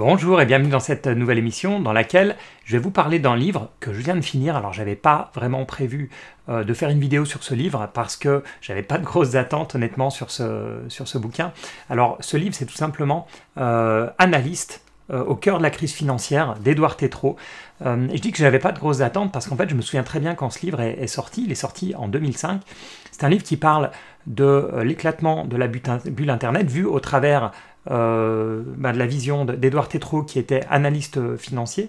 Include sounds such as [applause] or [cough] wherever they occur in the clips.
Bonjour et bienvenue dans cette nouvelle émission dans laquelle je vais vous parler d'un livre que je viens de finir. Alors j'avais pas vraiment prévu euh, de faire une vidéo sur ce livre parce que j'avais pas de grosses attentes honnêtement sur ce, sur ce bouquin. Alors ce livre c'est tout simplement euh, Analyste euh, au cœur de la crise financière d'Edouard Tétrault. je dis que j'avais pas de grosses attentes parce qu'en fait je me souviens très bien quand ce livre est, est sorti. Il est sorti en 2005. C'est un livre qui parle de l'éclatement de la bulle Internet vu au travers euh, bah, de la vision d'Edouard Tétrault, qui était analyste euh, financier.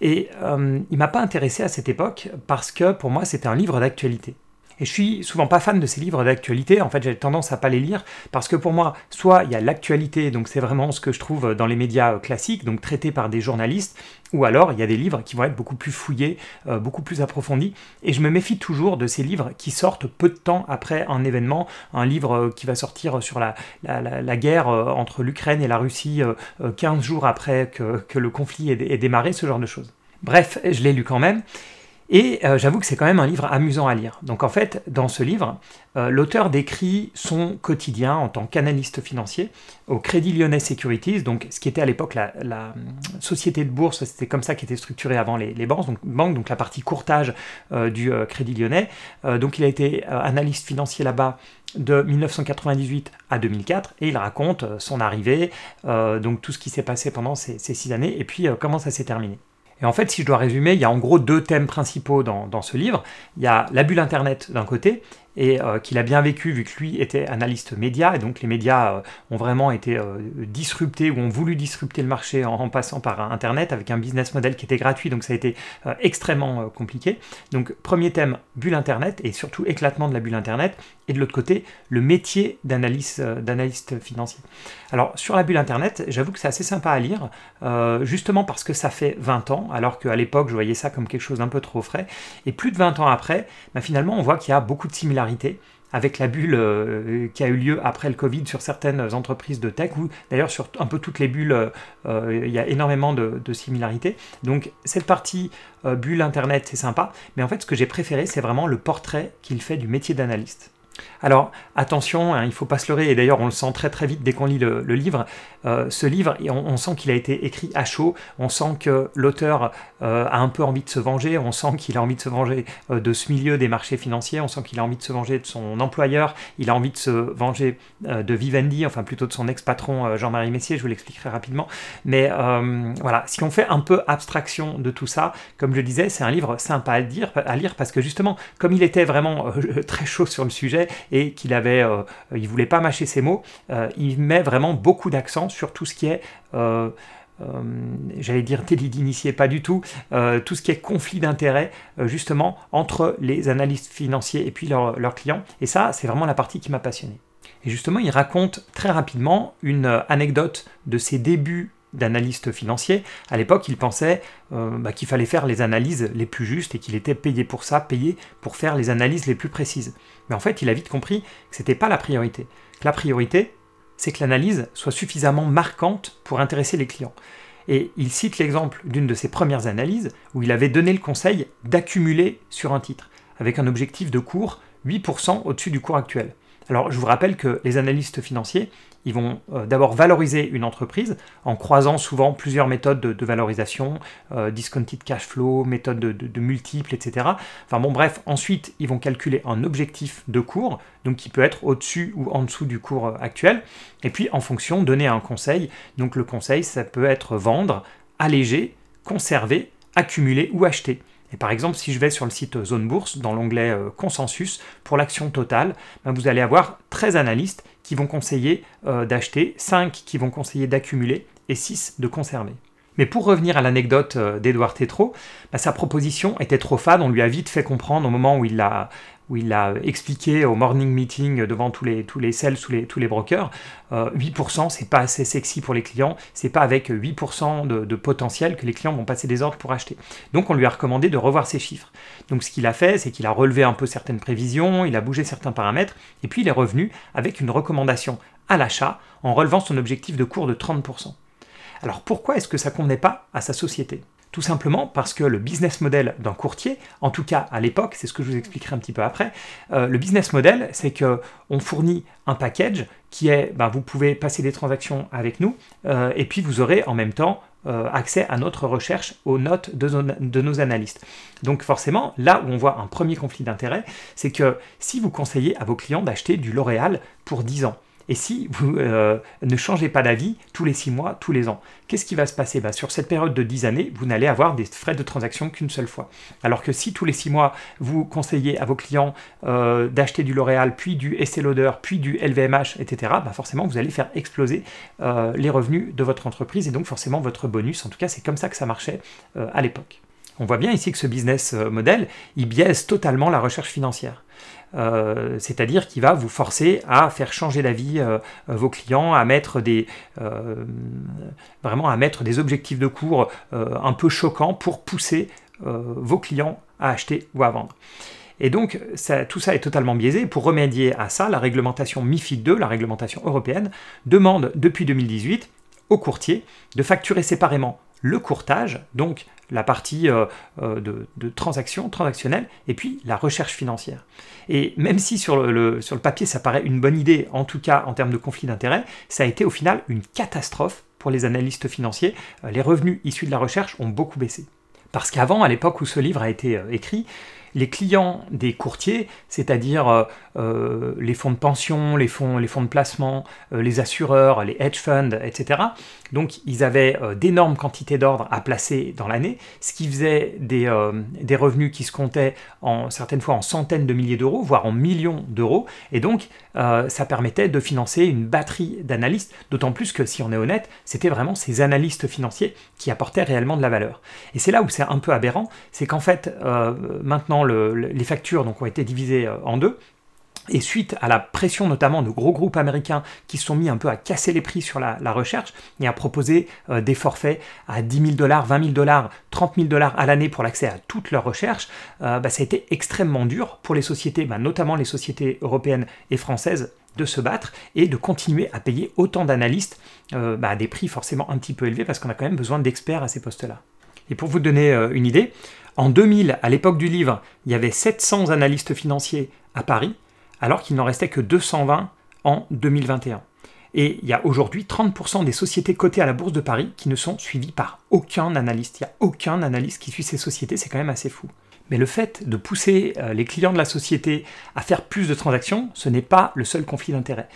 Et euh, il m'a pas intéressé à cette époque parce que pour moi, c'était un livre d'actualité. Et je suis souvent pas fan de ces livres d'actualité. En fait, j'ai tendance à pas les lire parce que pour moi, soit il y a l'actualité, donc c'est vraiment ce que je trouve dans les médias euh, classiques, donc traités par des journalistes, ou alors il y a des livres qui vont être beaucoup plus fouillés, euh, beaucoup plus approfondis. Et je me méfie toujours de ces livres qui sortent peu de temps après un événement, un livre euh, qui va sortir sur la, la, guerre entre l'Ukraine et la Russie 15 jours après que, le conflit est démarré, ce genre de choses. Bref, je l'ai lu quand même. Et euh, j'avoue que c'est quand même un livre amusant à lire. Donc en fait, dans ce livre, euh, l'auteur décrit son quotidien en tant qu'analyste financier au Crédit Lyonnais Securities, donc ce qui était à l'époque la, euh, société de bourse, c'était comme ça qui était structuré avant les, banques, donc, donc la partie courtage du Crédit Lyonnais. donc il a été analyste financier là-bas de 1998 à 2004 et il raconte son arrivée, donc tout ce qui s'est passé pendant ces, six années et puis comment ça s'est terminé. Et en fait, si je dois résumer, il y a en gros deux thèmes principaux dans, ce livre. Il y a la bulle Internet d'un côté et euh, qu'il a bien vécu vu que lui était analyste média et donc les médias euh, ont vraiment été euh, disruptés ou ont voulu disrupter le marché en, passant par internet avec un business model qui était gratuit donc ça a été extrêmement compliqué. Donc premier thème bulle internet et surtout éclatement de la bulle internet et de l'autre côté le métier d'analyste financier. Alors sur la bulle internet, j'avoue que c'est assez sympa à lire justement parce que ça fait 20 ans alors qu'à l'époque je voyais ça comme quelque chose d'un peu trop frais et plus de 20 ans après, ben, finalement on voit qu'il y a beaucoup de similarités avec la bulle euh, qui a eu lieu après le Covid sur certaines entreprises de tech, ou d'ailleurs sur un peu toutes les bulles, euh, euh, il y a énormément de, similarités. Donc cette partie bulle Internet, c'est sympa, mais en fait ce que j'ai préféré, c'est vraiment le portrait qu'il fait du métier d'analyste. Alors attention, hein, il ne faut pas se leurrer, et d'ailleurs on le sent très très vite dès qu'on lit le, livre. Euh, ce livre, on, sent qu'il a été écrit à chaud, on sent que l'auteur euh, a un peu envie de se venger, on sent qu'il a envie de se venger euh, de ce milieu des marchés financiers, on sent qu'il a envie de se venger de son employeur, il a envie de se venger de Vivendi, enfin plutôt de son ex-patron Jean-Marie Messier, je vous l'expliquerai rapidement. Mais voilà, si on fait un peu abstraction de tout ça, comme je le disais, c'est un livre sympa à lire parce que justement, comme il était vraiment [laughs] très chaud sur le sujet, et qu'il avait, euh, il voulait pas mâcher ses mots, euh, il met vraiment beaucoup d'accent sur tout ce qui est euh, j'allais dire délit d'initié, pas du tout, tout ce qui est conflit d'intérêts justement entre les analystes financiers et puis leurs clients. Et ça, c'est vraiment la partie qui m'a passionné. Et justement, il raconte très rapidement une anecdote de ses débuts d'analystes financiers. À l'époque, il pensait euh, bah, qu'il fallait faire les analyses les plus justes et qu'il était payé pour ça, payé pour faire les analyses les plus précises. Mais en fait, il a vite compris que ce n'était pas la priorité. la priorité, c'est que l'analyse soit suffisamment marquante pour intéresser les clients. Et il cite l'exemple d'une de ses premières analyses où il avait donné le conseil d'accumuler sur un titre, avec un objectif de cours 8% au-dessus du cours actuel. Alors je vous rappelle que les analystes financiers, ils vont euh, d'abord valoriser une entreprise en croisant souvent plusieurs méthodes de, valorisation, euh, discounted cash flow, méthode de, de, multiples, etc. Enfin bon, bref, ensuite, ils vont calculer un objectif de cours, donc qui peut être au-dessus ou en dessous du cours euh, actuel. Et puis, en fonction, donner un conseil. Donc le conseil, ça peut être vendre, alléger, conserver, accumuler ou acheter. Et par exemple, si je vais sur le site Zone Bourse, dans l'onglet Consensus, pour l'action totale, ben, vous allez avoir 13 analystes qui vont conseiller euh, d'acheter, 5 qui vont conseiller d'accumuler et 6 de conserver. Mais pour revenir à l'anecdote euh, d'Edouard Tétrault, bah, sa proposition était trop fade, on lui a vite fait comprendre au moment où il l'a où il a expliqué au morning meeting devant tous les, tous sales, tous les, brokers, 8% euh, c'est pas assez sexy pour les clients, c'est pas avec 8% de, potentiel que les clients vont passer des ordres pour acheter. Donc on lui a recommandé de revoir ses chiffres. Donc ce qu'il a fait, c'est qu'il a relevé un peu certaines prévisions, il a bougé certains paramètres, et puis il est revenu avec une recommandation à l'achat en relevant son objectif de cours de 30%. Alors pourquoi est-ce que ça convenait pas à sa société tout simplement parce que le business model d'un courtier, en tout cas à l'époque, c'est ce que je vous expliquerai un petit peu après, euh, le business model, c'est que on fournit un package qui est, ben, vous pouvez passer des transactions avec nous, euh, et puis vous aurez en même temps euh, accès à notre recherche, aux notes de, de, nos analystes. Donc forcément, là où on voit un premier conflit d'intérêt, c'est que si vous conseillez à vos clients d'acheter du L'Oréal pour 10 ans, et si vous euh, ne changez pas d'avis tous les 6 mois, tous les ans, qu'est-ce qui va se passer bah, Sur cette période de 10 années, vous n'allez avoir des frais de transaction qu'une seule fois. Alors que si tous les 6 mois, vous conseillez à vos clients euh, d'acheter du L'Oréal, puis du Estée Lauder, puis du LVMH, etc., bah, forcément, vous allez faire exploser euh, les revenus de votre entreprise et donc forcément votre bonus. En tout cas, c'est comme ça que ça marchait à l'époque. On voit bien ici que ce business model, il biaise totalement la recherche financière. Euh, c'est-à-dire qui va vous forcer à faire changer d'avis euh, euh, vos clients, à mettre des vraiment à mettre des objectifs de cours un peu choquants pour pousser vos clients à acheter ou à vendre. Et donc, tout ça est totalement biaisé. Pour remédier à ça, la réglementation MIFID 2, la réglementation européenne, demande depuis 2018 aux courtiers de facturer séparément le courtage, donc la partie euh, euh, de, transaction, transactionnelle, et puis la recherche financière. Et même si sur le, sur le papier ça paraît une bonne idée, en tout cas en termes de conflit d'intérêts, ça a été au final une catastrophe pour les analystes financiers. Euh, les revenus issus de la recherche ont beaucoup baissé. Parce qu'avant, à l'époque où ce livre a été écrit, les clients des courtiers, c'est-à-dire euh, euh, les fonds de pension, les fonds, les fonds de placement, euh, les assureurs, les hedge funds, etc. Donc ils avaient d'énormes quantités d'ordres à placer dans l'année, ce qui faisait des, des, revenus qui se comptaient en, certaines fois en centaines de milliers d'euros, voire en millions d'euros. Et donc ça permettait de financer une batterie d'analystes, d'autant plus que si on est honnête, c'était vraiment ces analystes financiers qui apportaient réellement de la valeur. Et c'est là où c'est un peu aberrant, c'est qu'en fait maintenant les factures donc, ont été divisées euh, en deux. Et suite à la pression notamment de gros groupes américains qui sont mis un peu à casser les prix sur la, recherche et à proposer euh, des forfaits à 10 000 dollars, 20 000 dollars, 30 000 dollars à l'année pour l'accès à toute leur recherche, euh, bah, ça a été extrêmement dur pour les sociétés, bah, notamment les sociétés européennes et françaises de se battre et de continuer à payer autant d'analystes bah, à des prix forcément un petit peu élevés parce qu'on a quand même besoin d'experts à ces postes-là. Et pour vous donner euh, une idée, en 2000, à l'époque du livre, il y avait 700 analystes financiers à Paris, alors qu'il n'en restait que 220 en 2021. Et il y a aujourd'hui 30% des sociétés cotées à la Bourse de Paris qui ne sont suivies par aucun analyste. Il n'y a aucun analyste qui suit ces sociétés, c'est quand même assez fou. Mais le fait de pousser euh, les clients de la société à faire plus de transactions, ce n'est pas le seul conflit d'intérêt.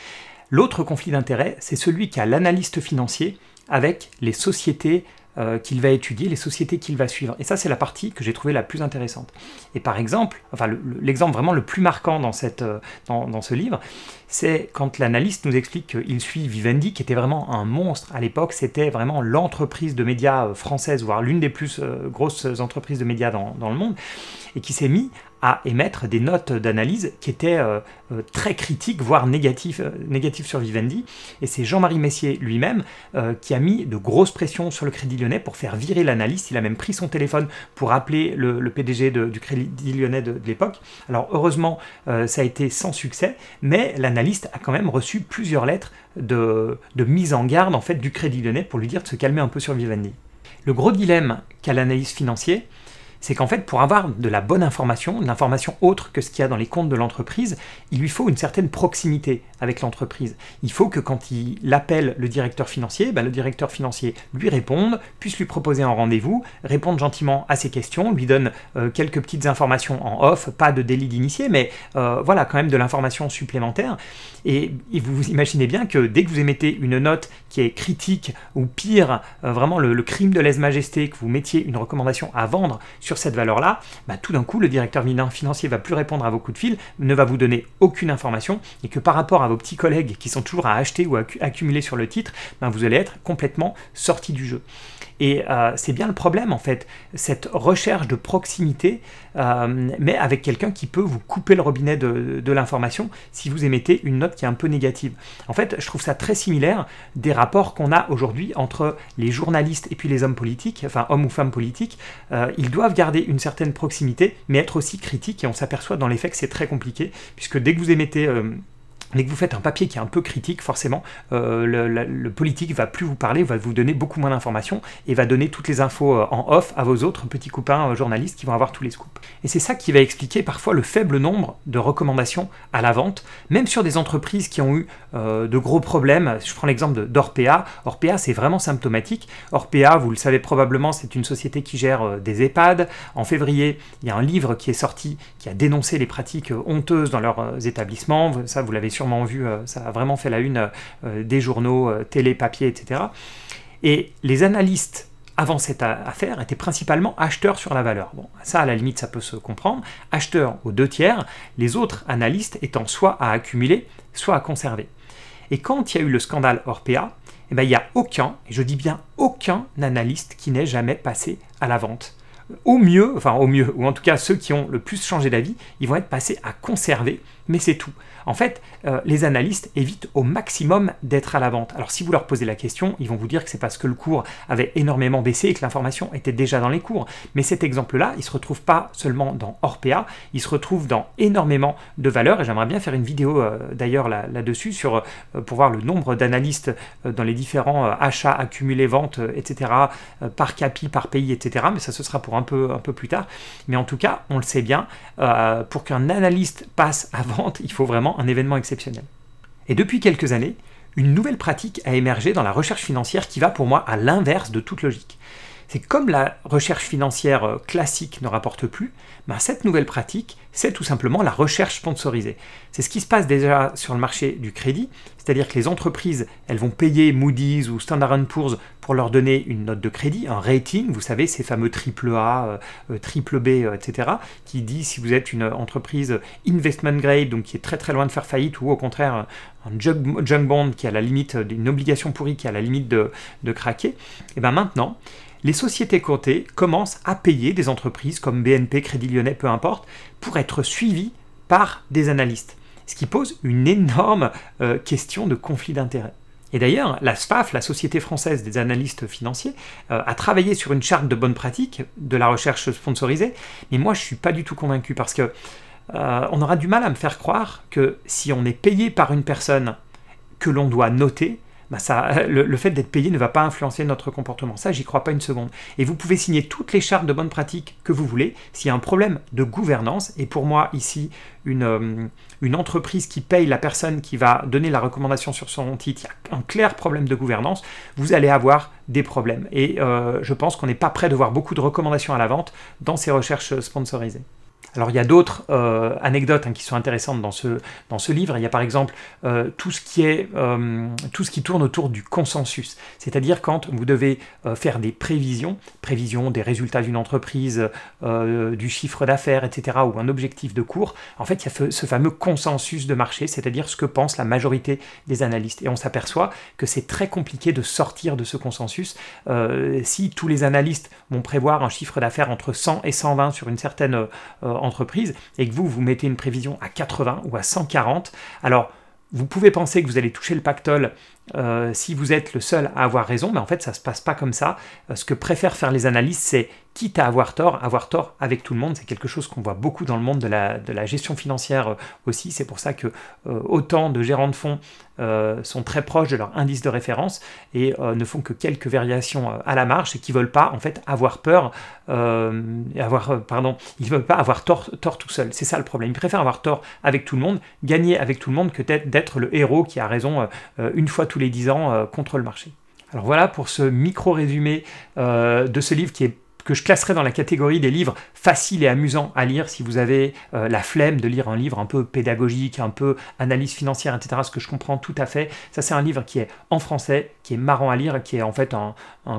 L'autre conflit d'intérêt, c'est celui qu'a l'analyste financier avec les sociétés euh, qu'il va étudier, les sociétés qu'il va suivre. Et ça, c'est la partie que j'ai trouvée la plus intéressante. Et par exemple, enfin, l'exemple vraiment le plus marquant dans, cette, euh, dans, ce livre, c'est quand l'analyste nous explique qu'il suit Vivendi, qui était vraiment un monstre à l'époque, c'était vraiment l'entreprise de médias euh, française, voire l'une des plus grosses entreprises de médias dans, dans le monde, et qui s'est mis à émettre des notes d'analyse qui étaient euh, euh, très critiques, voire euh, négatives, sur Vivendi. Et c'est Jean-Marie Messier lui-même qui a mis de grosses pressions sur le Crédit Lyonnais pour faire virer l'analyste. Il a même pris son téléphone pour appeler le, PDG du Crédit Lyonnais de, l'époque. Alors heureusement, ça a été sans succès, mais l'analyste a quand même reçu plusieurs lettres de, mise en garde en fait du Crédit Lyonnais pour lui dire de se calmer un peu sur Vivendi. Le gros dilemme qu'a l'analyste financier, c'est qu'en fait, pour avoir de la bonne information, de l'information autre que ce qu'il y a dans les comptes de l'entreprise, il lui faut une certaine proximité avec l'entreprise. Il faut que quand il appelle le directeur financier, bah, le directeur financier lui réponde, puisse lui proposer un rendez-vous, réponde gentiment à ses questions, lui donne euh, quelques petites informations en off, pas de délit d'initié, mais euh, voilà, quand même de l'information supplémentaire. Et, vous vous imaginez bien que dès que vous émettez une note qui est critique ou pire, euh, vraiment le, crime de lèse-majesté, que vous mettiez une recommandation à vendre, sur cette valeur-là, bah, tout d'un coup, le directeur financier va plus répondre à vos coups de fil, ne va vous donner aucune information, et que par rapport à vos petits collègues qui sont toujours à acheter ou à accumuler sur le titre, bah, vous allez être complètement sorti du jeu. Et euh, c'est bien le problème en fait, cette recherche de proximité, euh, mais avec quelqu'un qui peut vous couper le robinet de, l'information si vous émettez une note qui est un peu négative. En fait, je trouve ça très similaire des rapports qu'on a aujourd'hui entre les journalistes et puis les hommes politiques, enfin hommes ou femmes politiques. Euh, ils doivent garder une certaine proximité, mais être aussi critiques, et on s'aperçoit dans les faits que c'est très compliqué, puisque dès que vous émettez... Dès que vous faites un papier qui est un peu critique, forcément, euh, le, politique ne politique va plus vous parler, va vous donner beaucoup moins d'informations et va donner toutes les infos euh, en off à vos autres petits copains euh, journalistes qui vont avoir tous les scoops. Et c'est ça qui va expliquer parfois le faible nombre de recommandations à la vente, même sur des entreprises qui ont eu de gros problèmes. Je prends l'exemple d'Orpea. Orpea, c'est vraiment symptomatique. Orpea, vous le savez probablement, c'est une société qui gère des EHPAD. En février, il y a un livre qui est sorti qui a dénoncé les pratiques honteuses dans leurs établissements. Ça, vous l'avez sûrement vu, euh, ça a vraiment fait la une euh, euh, des journaux, télé, papier, etc. Et les analystes avant cette affaire étaient principalement acheteurs sur la valeur. Bon, ça à la limite ça peut se comprendre. Acheteurs aux deux tiers, les autres analystes étant soit à accumuler, soit à conserver. Et quand il y a eu le scandale Orpea, eh ben, il n'y a aucun, et je dis bien aucun analyste qui n'est jamais passé à la vente au mieux, enfin au mieux, ou en tout cas ceux qui ont le plus changé d'avis, ils vont être passés à conserver, mais c'est tout. En fait, euh, les analystes évitent au maximum d'être à la vente. Alors si vous leur posez la question, ils vont vous dire que c'est parce que le cours avait énormément baissé et que l'information était déjà dans les cours. Mais cet exemple-là, il se retrouve pas seulement dans Orpea, il se retrouve dans énormément de valeurs, et j'aimerais bien faire une vidéo euh, d'ailleurs là-dessus, sur euh, pour voir le nombre d'analystes dans les différents achats, accumulés, ventes, etc., par capi, par pays, etc., mais ça ce sera pour un un peu, un peu plus tard. Mais en tout cas, on le sait bien, euh, pour qu'un analyste passe à vente, il faut vraiment un événement exceptionnel. Et depuis quelques années, une nouvelle pratique a émergé dans la recherche financière qui va pour moi à l'inverse de toute logique c'est comme la recherche financière euh, classique ne rapporte plus, ben, cette nouvelle pratique, c'est tout simplement la recherche sponsorisée. C'est ce qui se passe déjà sur le marché du crédit, c'est-à-dire que les entreprises, elles vont payer Moody's ou Standard Poor's pour leur donner une note de crédit, un rating, vous savez, ces fameux triple A, euh, euh, triple B, etc., qui dit si vous êtes une entreprise investment grade, donc qui est très très loin de faire faillite, ou au contraire un junk bond qui a la limite d'une obligation pourrie, qui a la limite de, de craquer, et bien maintenant, les sociétés cotées commencent à payer des entreprises comme BNP, Crédit Lyonnais, peu importe, pour être suivies par des analystes. Ce qui pose une énorme euh, question de conflit d'intérêts. Et d'ailleurs, la SFAF, la Société française des analystes financiers, euh, a travaillé sur une charte de bonnes pratiques de la recherche sponsorisée, mais moi je ne suis pas du tout convaincu parce que euh, on aura du mal à me faire croire que si on est payé par une personne que l'on doit noter, bah, euh, le, fait d'être payé ne va pas influencer notre comportement. Ça, j'y crois pas une seconde. Et vous pouvez signer toutes les chartes de bonne pratique que vous voulez. S'il y a un problème de gouvernance, et pour moi ici, euh, une, entreprise qui paye la personne qui va donner la recommandation sur son titre, il y a un clair problème de gouvernance, vous allez avoir des problèmes. Et euh, je pense qu'on n'est pas prêt de voir beaucoup de recommandations à la vente dans ces recherches sponsorisées. Alors il y a d'autres euh, anecdotes hein, qui sont intéressantes dans ce, dans ce livre. Il y a par exemple euh, tout, ce qui est, euh, tout ce qui tourne autour du consensus. C'est-à-dire quand vous devez faire des prévisions, prévisions des résultats d'une entreprise, du chiffre d'affaires, etc., ou un objectif de cours, en fait il y a ce fameux consensus de marché, c'est-à-dire ce que pense la majorité des analystes. Et on s'aperçoit que c'est très compliqué de sortir de ce consensus. si tous les analystes vont prévoir un chiffre d'affaires entre 100 et 120 sur une certaine entreprise et que vous, vous mettez une prévision à 80 ou à 140, alors vous pouvez penser que vous allez toucher le pactole euh, si vous êtes le seul à avoir raison, mais ben, en fait ça se passe pas comme ça. Euh, ce que préfèrent faire les analystes, c'est quitte à avoir tort, avoir tort avec tout le monde. C'est quelque chose qu'on voit beaucoup dans le monde de la, gestion financière euh, aussi. C'est pour ça que autant de gérants de fonds sont très proches de leur indice de référence et ne font que quelques variations à la marge et qui veulent pas en fait avoir peur, avoir pardon, ils veulent pas avoir tort, tort tout seul. C'est ça le problème. Ils préfèrent avoir tort avec tout le monde, gagner avec tout le monde que d'être le héros qui a raison une fois tout les 10 ans euh, contre le marché. Alors voilà pour ce micro résumé euh, de ce livre qui est que je classerai dans la catégorie des livres faciles et amusants à lire si vous avez euh, la flemme de lire un livre un peu pédagogique, un peu analyse financière, etc. Ce que je comprends tout à fait. Ça, c'est un livre qui est en français, qui est marrant à lire, qui est en fait un,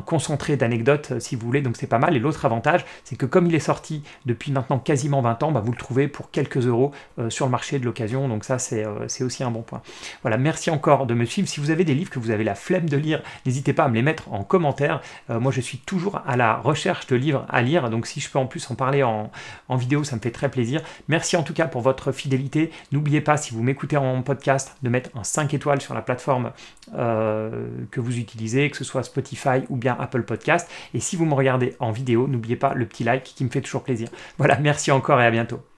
concentré d'anecdotes, euh, si vous voulez. Donc c'est pas mal. Et l'autre avantage, c'est que comme il est sorti depuis maintenant quasiment 20 ans, bah, vous le trouvez pour quelques euros euh, sur le marché de l'occasion. Donc ça, c'est aussi un bon point. Voilà, merci encore de me suivre. Si vous avez des livres que vous avez la flemme de lire, n'hésitez pas à me les mettre en commentaire. moi, je suis toujours à la recherche livre à lire. Donc si je peux en plus en parler en, vidéo, ça me fait très plaisir. Merci en tout cas pour votre fidélité. N'oubliez pas, si vous m'écoutez en podcast, de mettre un 5 étoiles sur la plateforme euh, que vous utilisez, que ce soit Spotify ou bien Apple Podcast. Et si vous me regardez en vidéo, n'oubliez pas le petit like qui me fait toujours plaisir. Voilà, merci encore et à bientôt.